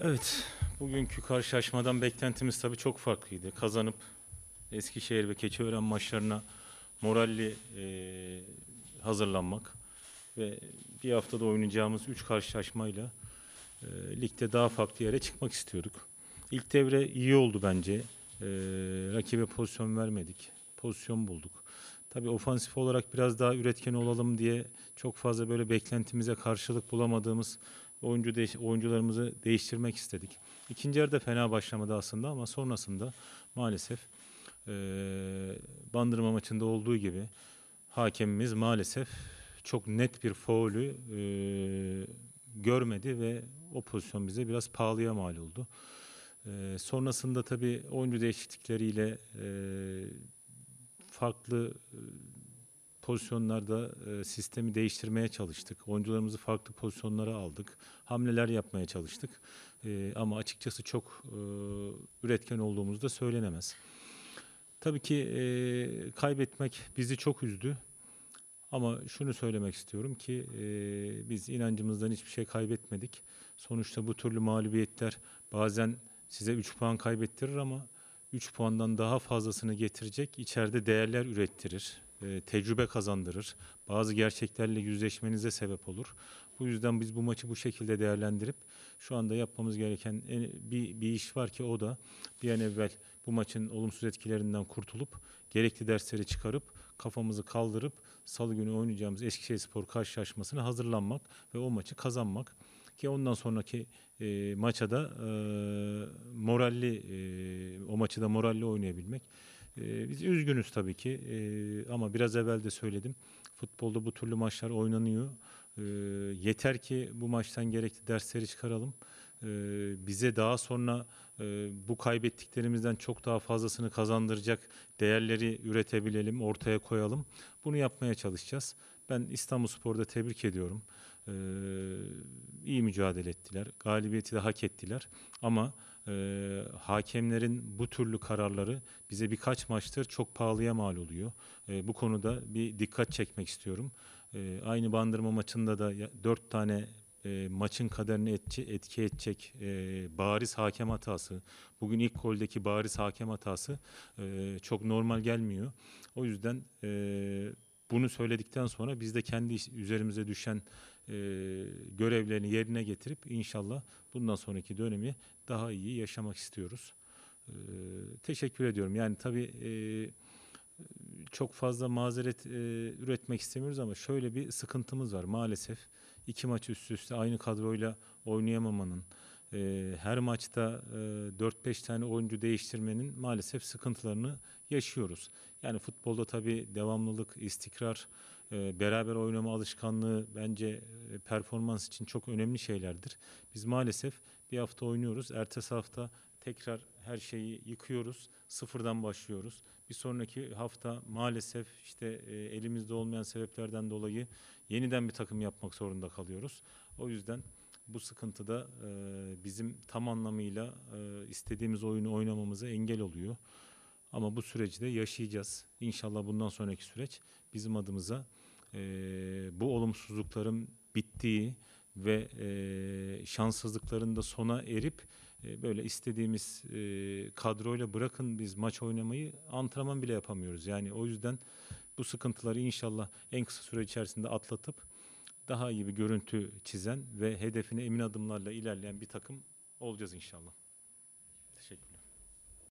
Evet, bugünkü karşılaşmadan beklentimiz tabii çok farklıydı. Kazanıp Eskişehir ve Keçiören maçlarına moralli e, hazırlanmak ve bir haftada oynayacağımız üç karşılaşmayla e, ligde daha farklı yere çıkmak istiyorduk. İlk devre iyi oldu bence. E, rakibe pozisyon vermedik. Pozisyon bulduk. Tabii ofansif olarak biraz daha üretken olalım diye çok fazla böyle beklentimize karşılık bulamadığımız oyuncu değiş, oyuncularımızı değiştirmek istedik. İkinci yarıda fena başlamadı aslında ama sonrasında maalesef e, Bandırma maçında olduğu gibi hakemimiz maalesef çok net bir faulü e, görmedi ve o pozisyon bize biraz pahalıya mal oldu. E, sonrasında tabii oyuncu değişiklikleriyle e, farklı pozisyonlarda e, sistemi değiştirmeye çalıştık. Oyuncularımızı farklı pozisyonlara aldık. Hamleler yapmaya çalıştık. E, ama açıkçası çok e, üretken olduğumuz da söylenemez. Tabii ki kaybetmek bizi çok üzdü. Ama şunu söylemek istiyorum ki biz inancımızdan hiçbir şey kaybetmedik. Sonuçta bu türlü mağlubiyetler bazen size 3 puan kaybettirir ama 3 puandan daha fazlasını getirecek içeride değerler ürettirir. E, tecrübe kazandırır. Bazı gerçeklerle yüzleşmenize sebep olur. Bu yüzden biz bu maçı bu şekilde değerlendirip şu anda yapmamız gereken bir, bir iş var ki o da bir an evvel bu maçın olumsuz etkilerinden kurtulup gerekli dersleri çıkarıp kafamızı kaldırıp salı günü oynayacağımız Eskişehirspor karşılaşmasına hazırlanmak ve o maçı kazanmak ki ondan sonraki e, maça da e, moralli e, o maçı da moralli oynayabilmek. Ee, biz üzgünüz tabii ki e, ama biraz evvel de söyledim. Futbolda bu türlü maçlar oynanıyor. E, yeter ki bu maçtan gerekli dersleri çıkaralım. E, bize daha sonra e, bu kaybettiklerimizden çok daha fazlasını kazandıracak değerleri üretebilelim, ortaya koyalım. Bunu yapmaya çalışacağız. Ben İstanbul Spor'da tebrik ediyorum. E, iyi mücadele ettiler. Galibiyeti de hak ettiler. Ama e, hakemlerin bu türlü kararları bize birkaç maçtır çok pahalıya mal oluyor. E, bu konuda bir dikkat çekmek istiyorum. E, aynı bandırma maçında da dört tane e, maçın kaderini etki, etki edecek e, bariz hakem hatası, bugün ilk goldeki bariz hakem hatası e, çok normal gelmiyor. O yüzden... E, bunu söyledikten sonra biz de kendi üzerimize düşen e, görevlerini yerine getirip inşallah bundan sonraki dönemi daha iyi yaşamak istiyoruz. E, teşekkür ediyorum. Yani tabii e, çok fazla mazeret e, üretmek istemiyoruz ama şöyle bir sıkıntımız var maalesef. iki maç üst üste aynı kadroyla oynayamamanın, ee, her maçta e, 4-5 tane oyuncu değiştirmenin maalesef sıkıntılarını yaşıyoruz. Yani futbolda tabii devamlılık, istikrar, e, beraber oynama alışkanlığı bence e, performans için çok önemli şeylerdir. Biz maalesef bir hafta oynuyoruz, ertesi hafta tekrar her şeyi yıkıyoruz, sıfırdan başlıyoruz. Bir sonraki hafta maalesef işte e, elimizde olmayan sebeplerden dolayı yeniden bir takım yapmak zorunda kalıyoruz. O yüzden bu sıkıntıda e, bizim tam anlamıyla e, istediğimiz oyunu oynamamıza engel oluyor. Ama bu süreci de yaşayacağız. İnşallah bundan sonraki süreç bizim adımıza e, bu olumsuzlukların bittiği ve e, şanssızlıkların da sona erip e, böyle istediğimiz e, kadroyla bırakın biz maç oynamayı antrenman bile yapamıyoruz. Yani o yüzden bu sıkıntıları inşallah en kısa süre içerisinde atlatıp daha iyi bir görüntü çizen ve hedefine emin adımlarla ilerleyen bir takım olacağız inşallah.